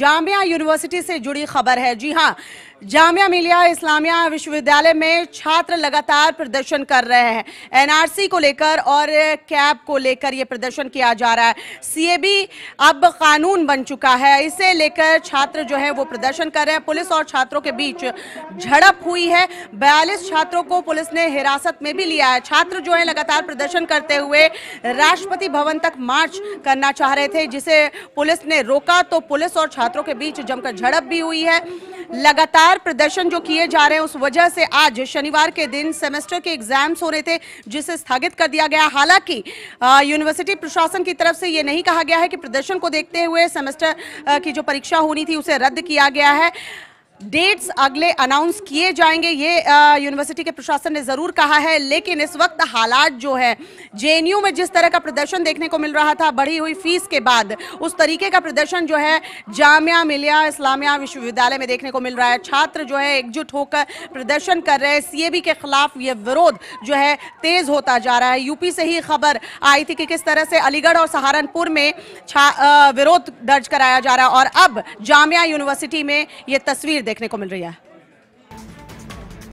Jamia university से जुड़ी खबर है जी हाँ जामिया मिलिया इस्लामिया विश्वविद्यालय में छात्र लगातार प्रदर्शन कर रहे हैं एनआरसी को लेकर और कैब को लेकर ये प्रदर्शन किया जा रहा है सीएबी अब कानून बन चुका है इसे लेकर छात्र जो है वो प्रदर्शन कर रहे हैं पुलिस और छात्रों के बीच झड़प हुई है बयालीस छात्रों को पुलिस ने हिरासत में भी लिया है छात्र जो है लगातार प्रदर्शन करते हुए राष्ट्रपति भवन तक मार्च करना चाह रहे थे जिसे पुलिस ने रोका तो पुलिस और छात्रों के बीच जमकर झड़प भी हुई है लगातार प्रदर्शन जो किए जा रहे हैं उस वजह से आज शनिवार के दिन सेमेस्टर के एग्जाम्स हो रहे थे जिसे स्थगित कर दिया गया हालांकि यूनिवर्सिटी प्रशासन की तरफ से ये नहीं कहा गया है कि प्रदर्शन को देखते हुए सेमेस्टर की जो परीक्षा होनी थी उसे रद्द किया गया है डेट्स अगले अनाउंस किए जाएंगे ये यूनिवर्सिटी के प्रशासन ने ज़रूर कहा है लेकिन इस वक्त हालात जो है जे में जिस तरह का प्रदर्शन देखने को मिल रहा था बढ़ी हुई फीस के बाद उस तरीके का प्रदर्शन जो है जामिया मिलिया इस्लामिया विश्वविद्यालय में देखने को मिल रहा है छात्र जो है एकजुट होकर प्रदर्शन कर रहे हैं सी के खिलाफ ये विरोध जो है तेज़ होता जा रहा है यूपी से ही खबर आई थी कि किस तरह से अलीगढ़ और सहारनपुर में विरोध दर्ज कराया जा रहा है और अब जामिया यूनिवर्सिटी में ये तस्वीर देखने को मिल रही है